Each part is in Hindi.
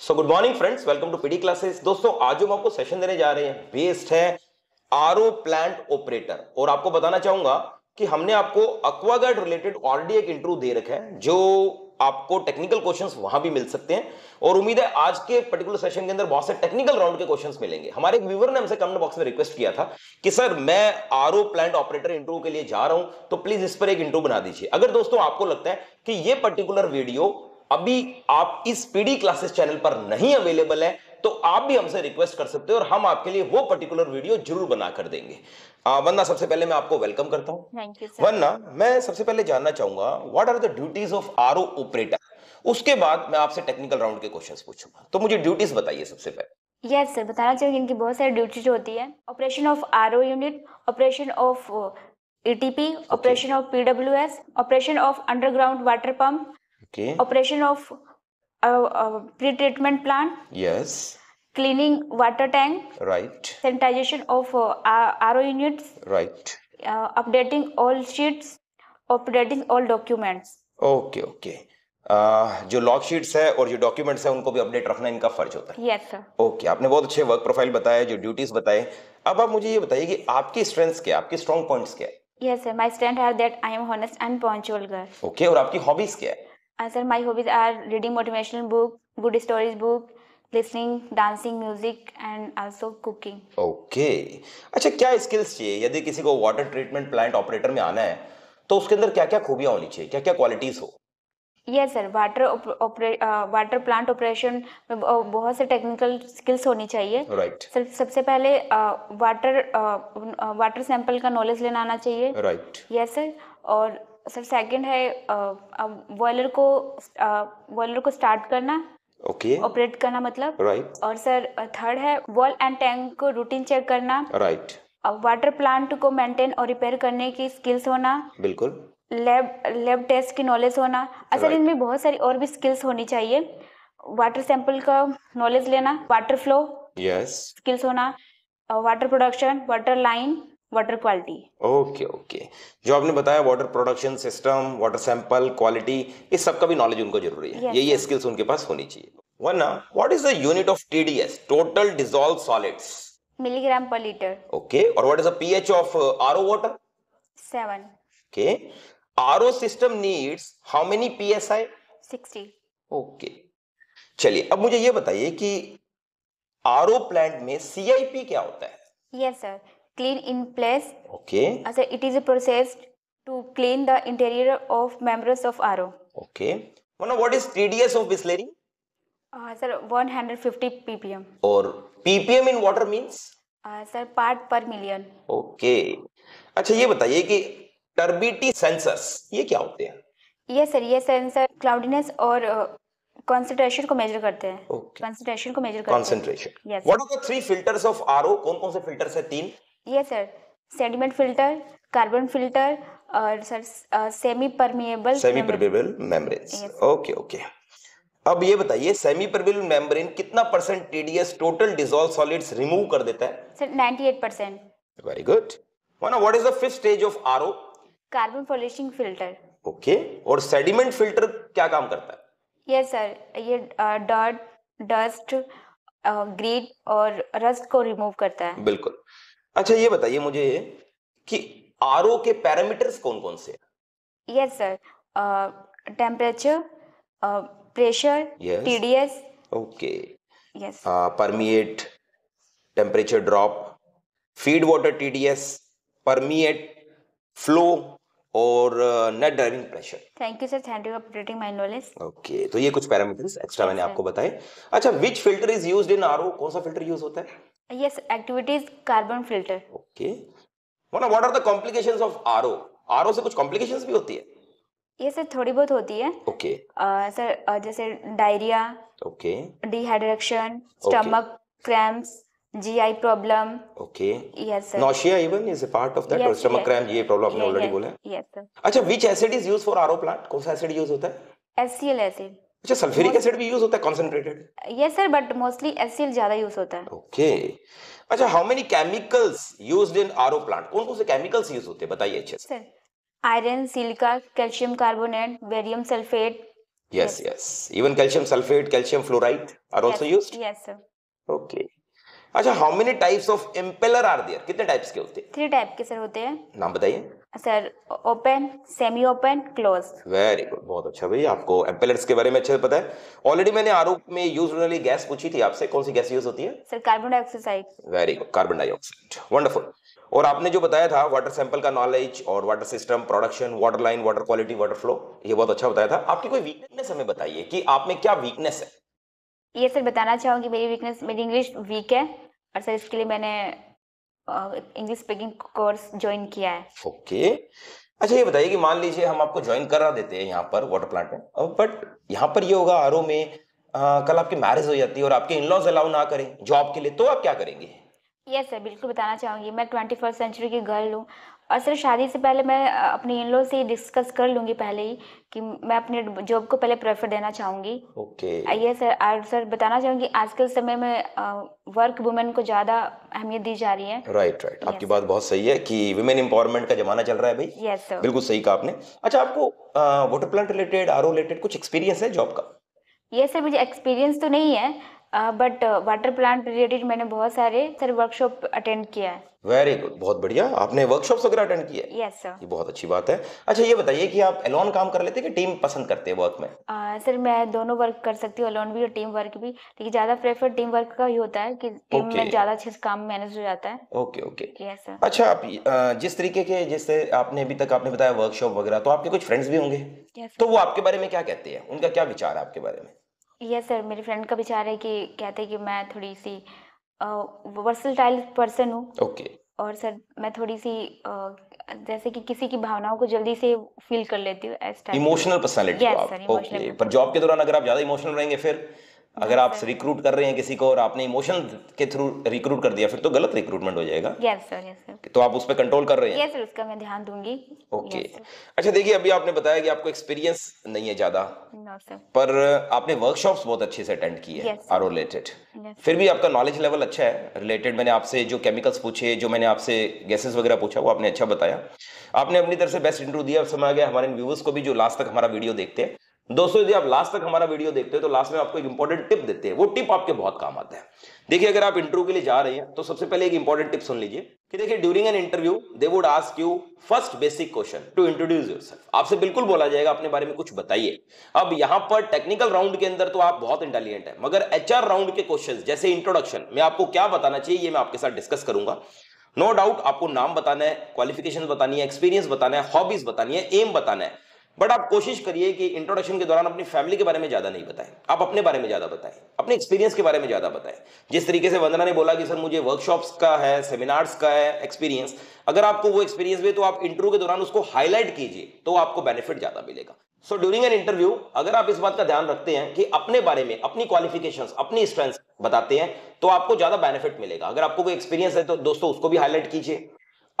So good morning friends welcome to PD classes दोस्तों आज हम आपको सेशन देने जा रहे हैं बेस्ड है आर प्लांट ऑपरेटर और आपको बताना चाहूंगा कि हमने आपको अक्वागार्ड रिलेटेड ऑलरेडी एक इंटरव्यू दे रखा है जो आपको टेक्निकल क्वेश्चंस वहां भी मिल सकते हैं और उम्मीद है आज के पर्टिकुलर सेशन के अंदर बहुत से टेक्निकल राउंड के क्वेश्चंस मिलेंगे हमारे एक व्यूवर ने हमसे कमेंट बॉक्स में रिक्वेस्ट किया था कि सर मैं आर प्लांट ऑपरेटर इंटरव्यू के लिए जा रहा हूं तो प्लीज इस पर एक इंटरव्यू बना दीजिए अगर दोस्तों आपको लगता है कि यह पर्टिकुलर वीडियो अभी आप इस पीडी क्लासेस चैनल पर नहीं अवेलेबल है तो आप भी हमसे रिक्वेस्ट कर सकते हो और हम आपके लिए वो पर्टिकुलर वीडियो जरूर बना कर देंगे आ, वरना सबसे पहले मैं आपको वेलकम करता हूँ वरना मैं सबसे पहले जानना चाहूंगा what are the duties of R operator उसके बाद मैं आपसे टेक्निकल राउंड के क्वेश्चन पूछूंगा तो मुझे ड्यूटीज बताइए सबसे पहले यस yes, सर बताना चाहिए इनकी बहुत सारी ड्यूटीज होती है operation of R unit operation of ETP operation of PWS operation of underground water pump Okay. Operation of uh, uh, pre-treatment plant. Yes. Cleaning water tank. Right. Sanitization of uh, RO units. Right. Uh, updating all sheets. Updating all documents. Okay okay, okay okay. uh, जो लॉग शीट्स है और जो डॉक्यूमेंट्स है उनको भी अपडेट रखना इनका फर्ज होता है यस सर ओके आपने बहुत अच्छे वर्क प्रोफाइल बताया जो ड्यूटीज बताए अब आप मुझे ये बताइए कि आपकी स्ट्रेंथ्स क्या आपके स्ट्रॉन्ग पॉइंट्स क्या है yes sir my strength are that I am honest and punctual girl okay और आपकी हॉबीज क्या है Uh, my hobbies are reading motivational book good stories book listening dancing music and also cooking okay अच्छा क्या स्किल्स चाहिए यदि किसी को वाटर ट्रीटमेंट प्लांट ऑपरेटर में आना है तो उसके अंदर क्या क्या खूबियाँ होनी चाहिए क्या क्या क्वालिटीज हो yes sir water water plant operation में बहुत से टेक्निकल स्किल्स होनी चाहिए राइट right. सर सबसे पहले वाटर वाटर सैंपल का नॉलेज लेना आना चाहिए राइट यस सर और सर सेकंड है वॉयलर को वॉयलर को स्टार्ट करना ओके okay. ऑपरेट करना मतलब राइट right. और सर थर्ड है वॉल एंड टैंक को रूटीन चेक करना राइट right. वाटर प्लांट को मेंटेन और रिपेयर करने की स्किल्स होना बिल्कुल लैब लैब टेस्ट की नॉलेज होना असल right. इनमें बहुत सारी और भी स्किल्स होनी चाहिए वाटर सैंपल का नॉलेज लेना वाटर फ्लो यस स्किल्स होना water production water line water quality okay okay जो आपने बताया water production system water sample quality इस सब का भी नॉलेज उनको जरूरी है yes, ये ये स्किल्स उनके पास होनी चाहिए वरना what is the unit of TDS total dissolve solids milligram per litre okay और what is the pH of RO water 7 okay RO system needs how many PSI 60 okay चलिए अब मुझे ये बताइए कि आरओ प्लांट में सीआईपी क्या होता है yes yes, sir clean in place. Okay. Uh, sir, it is a process to clean the interior of members of RO. Okay. Mona, what is TDS of Bisleri? Uh, sir, 150 ppm. Or ppm in water means? Uh, sir, part per million. Okay. अच्छा ये बताइए कि टर्बिटी सेंसर्स ये क्या होते हैं ये सर ये सेंसर क्लाउडीनेस और कंसंट्रेशन को मेजर करते हैं कंसंट्रेशन okay. को मेजर करते हैं concentration yes what are the three filters of RO कौन कौन से फिल्टर्स हैं तीन ये sir sediment filter carbon filter और sir semi permeable semi permeable membrane okay okay अब ये बताइए सेमी परमिएबल मेम्ब्रेन कितना percent TDS total dissolve solids remove कर देता है sir 98 percent very good one what is the fifth stage of RO carbon polishing filter okay और सेडिमेंट फिल्टर क्या काम करता है यस yes, सर ये डॉट डस्ट ग्रीट और रस्ट को रिमूव करता है बिल्कुल अच्छा ये बताइए मुझे कि आर के पैरामीटर्स कौन कौन से yes sir temperature pressure TDS okay yes permeate temperature drop feed water TDS permeate flow और net driving pressure thank you sir thank you updating my knowledge okay तो ये कुछ पैरामीटर्स एक्स्ट्रा मैंने आपको बताए अच्छा which filter is used in RO कौन सा फिल्टर यूज होता है Yes, is carbon filter. Okay. Mona, what are the complications of RO? RO से कुछ complications भी होती है? ये सर थोड़ी बहुत होती है ओके okay. सर uh, जैसे diarrhoea okay dehydration stomach cramps GI problem okay yes sir nausea even is a part of that stomach cramp ये प्रॉब्लम आपने ऑलरेडी बोला है यस सर अच्छा which acid is used for RO plant कौन सा एसिड यूज होता है एचसीएल एसिड अच्छा सल्फ्यूरिक एसिड भी यूज होता है concentrated yes sir but mostly acid ज्यादा यूज होता है ओके okay. अच्छा how many chemicals used in RO plant कौन कौन से केमिकल्स यूज होते हैं बताइए अच्छे से sir iron silica calcium carbonate barium sulphate yes yes even calcium sulphate calcium fluoride are also used yes sir okay अच्छा how many types of impeller are there कितने टाइप्स के होते हैं थ्री टाइप के सर होते हैं नाम बताइए sir open semi open close very good बहुत अच्छा भाई आपको एम्पेलर्स के बारे में अच्छे से पता है ऑलरेडी मैंने आरोप में यूज होने वाली गैस पूछी थी आपसे कौन सी गैस यूज होती है sir carbon dioxide very good carbon dioxide wonderful और आपने जो बताया था वाटर सैंपल का नॉलेज और water system production water line water quality water flow ये बहुत अच्छा बताया था आपकी कोई वीकनेस हमें बताइए कि आप में क्या वीकनेस है ये सर बताना चाहूँगी मेरी वीकनेस मेरी इंग्लिश वीक है और सर इसके लिए मैंने इंग्लिश स्पीकिंग कोर्स ज्वाइन किया है ओके अच्छा ये बताइए कि मान लीजिए हम आपको ज्वाइन करा देते हैं यहाँ पर वाटर प्लांट में बट यहाँ पर ये होगा आर में आ, कल आपकी मैरिज हो जाती है और आपके इन लॉज अलाउ ना करें जॉब के लिए तो आप क्या करेंगे यस सर बिल्कुल बताना चाहूँगी मैं ट्वेंटी फर्स्ट सेंचुरी की गर्ल हूँ और सर शादी से पहले मैं अपने इन लोग से डिस्कस कर लूंगी पहले ही कि मैं अपने जॉब को पहले प्रेफर देना चाहूंगी ओके okay. आइए सर और सर बताना चाहूंगी आजकल समय में वर्क वुमेन को ज़्यादा अहमियत दी जा रही है राइट right, राइट right. आपकी बात बहुत सही है कि वुमेन एम्पावरमेंट का जमाना चल रहा है भाई यस सर बिल्कुल सही कहा आपने अच्छा आपको water plant related or related कुछ एक्सपीरियंस है जॉब का ये सर मुझे एक्सपीरियंस तो नहीं है बट वाटर प्लांट रिलेटेड मैंने बहुत सारे सर वर्कशॉप अटेंड किया है वेरी गुड बहुत बढ़िया आपने वर्कशॉप वगैरह अटेंड किया यस yes, सर ये बहुत अच्छी बात है अच्छा ये बताइए कि आप एलोन काम कर लेते हैं कि टीम पसंद करते हैं वर्क में आ, सर मैं दोनों वर्क कर सकती हूँ एलोन भी और टीम वर्क भी लेकिन ज्यादा प्रेफर टीम वर्क का ही होता है कि टीम okay. में ज्यादा अच्छे से काम मैनेज हो जाता है ओके ओके यस सर अच्छा आप जिस तरीके के जैसे आपने अभी तक आपने बताया वर्कशॉप वगैरह तो आपके कुछ फ्रेंड्स भी होंगे तो वो आपके बारे में क्या कहते हैं उनका क्या विचार है आपके बारे में यस सर मेरी फ्रेंड का विचार है कि कहते हैं कि मैं थोड़ी सी वर्सटाइल पर्सन हूँ ओके और सर मैं थोड़ी सी जैसे कि किसी की भावनाओं को जल्दी से फील कर लेती हूँ इमोशनल पर्सनैलिटी पर जॉब के दौरान अगर आप ज़्यादा इमोशनल रहेंगे फिर अगर आप रिक्रूट कर रहे हैं किसी को और आपने इमोशन के थ्रू रिक्रूट कर दिया फिर तो गलत रिक्रूटमेंट हो जाएगा यस यस सर तो आप उस पर कंट्रोल कर रहे हैं यस सर उसका मैं ध्यान दूंगी ओके okay. अच्छा देखिए अभी आपने बताया कि आपको एक्सपीरियंस नहीं है ज्यादा no, पर आपने वर्कशॉप बहुत अच्छे से अटेंड की है आर रिलेटेड फिर भी आपका नॉलेज लेवल अच्छा है रिलेटेड मैंने आपसे जो केमिकल्स पूछे जो मैंने आपसे गैसेस वगैरह पूछा वो आपने अच्छा बताया आपने अपनी तरफ से बेस्ट इंटरव्यू दिया समय आ गया हमारे व्यूवर्स को भी जो लास्ट तक हमारा वीडियो देखते हैं दोस्तों यदि आप लास्ट तक हमारा वीडियो देखते हो तो लास्ट में आपको एक इंपॉर्टेंट टिप देते हैं वो टिप आपके बहुत काम आता है देखिए अगर आप इंटरव्यू के लिए जा रहे हैं तो सबसे पहले एक इंपॉर्टेंट टिप सुन लीजिए कि देखिए during an interview they would ask you first basic question to introduce yourself आपसे बिल्कुल बोला जाएगा अपने बारे में कुछ बताइए अब यहां पर टेक्निकल राउंड के अंदर तो आप बहुत इंटेलिजेंट है मगर एचआर राउंड के क्वेश्चन जैसे इंट्रोडक्शन में आपको क्या बताना चाहिए ये मैं आपके साथ डिस्कस करूंगा नो no डाउट आपको नाम बताना है क्वालिफिकेशन बतानी है एक्सपीरियंस बताना है हॉबीज बतानी है एम बताना है बट आप कोशिश करिए कि इंट्रोडक्शन के दौरान अपनी फैमिली के बारे में ज़्यादा नहीं बताएं आप अपने बारे में ज़्यादा बताएं अपने एक्सपीरियंस के बारे में ज़्यादा बताएं जिस तरीके से वंदना ने बोला कि सर मुझे वर्कशॉप्स का है सेमिनार्स का है एक्सपीरियंस अगर आपको वो एक्सपीरियंस भी तो आप इंटरव्यू के दौरान उसको हाईलाइट कीजिए तो आपको बेनिफिट ज़्यादा मिलेगा सो ड्यूरिंग एन इंटरव्यू अगर आप इस बात का ध्यान रखते हैं कि अपने बारे में अपनी क्वालिफिकेशन अपनी स्ट्रेंथ बताते हैं तो आपको ज़्यादा बेनिफिट मिलेगा अगर आपको कोई एक्सपीरियंस है तो दोस्तों उसको भी हाईलाइट कीजिए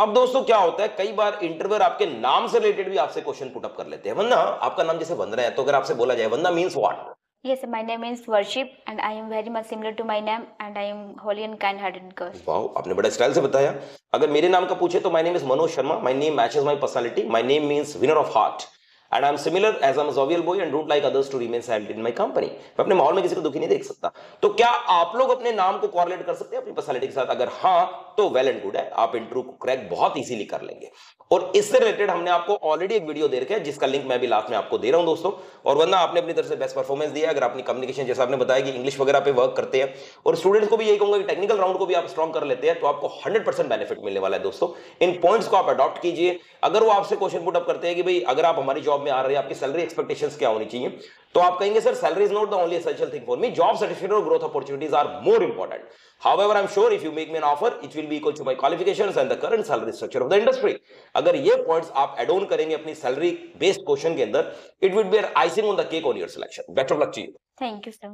अब दोस्तों क्या होता है कई बार इंटरव्यूअर आपके नाम से रिलेटेड भी आपसे क्वेश्चन पुटअप कर लेते हैं वंदना आपका नाम जैसे वंदना है तो अगर आपसे बोला जाए Vandana means what Yes, my name is Worship and I am very much similar to my name and I am holy and kind-hearted girl. Wow, आपने बड़ा स्टाइल से बताया अगर मेरे नाम का पूछे तो my name is Manoj Sharma. My name matches my personality. My name means winner of heart. And I am similar as am jovial boy and like others to remain silent in my company मैं अपने माहौल में किसी को दुखी नहीं देख सकता तो क्या आप लोग अपने नाम को कॉर्लेट कर सकते हैं अपनी पर्सनैलिटी के साथ अगर हाँ तो वेल एंड गुड है आप इंटरव्यू को क्रैक बहुत इजीली कर लेंगे और इससे रिलेटेड हमने आपको ऑलरेडी एक वीडियो दे रखा है जिसका लिंक मैं भी लास्ट में आपको दे रहा हूं दोस्तों और वरना आपने अपनी तरफ से बेस्ट परफॉर्मेंस दिया अगर अपनी कम्युनिकेशन जैसे आपने बताया कि इंग्लिश वगैरह पे वर्क करते हैं और स्टूडेंट्स को भी यही कहूंगा कि टेक्निकल राउंड को भी आप स्ट्रॉन्ग कर लेते हैं तो आपको हंड्रेड बेनिफिट मिलने वाला है दोस्तों इन पॉइंट्स को आप अडॉप्ट कीजिए अगर वो आपसे क्वेश्चन पुटअप करते हैं कि भाई अगर आप हमारी जॉब जॉब में आ रहे हैं आपकी सैलरी एक्सपेक्टेशन क्या होनी चाहिए तो आप कहेंगे sir salary is not the only essential thing for me job certificate और growth opportunities are more important however I am sure if you make me an offer it will be equal to my qualification and the current salary structure of the industry अगर ये पॉइंट्स आप एड ऑन करेंगे अपनी सैलरी बेस्ड क्वेश्चन के अंदर it will be icing on the cake on your selection better luck चाहिए थैंक यू सर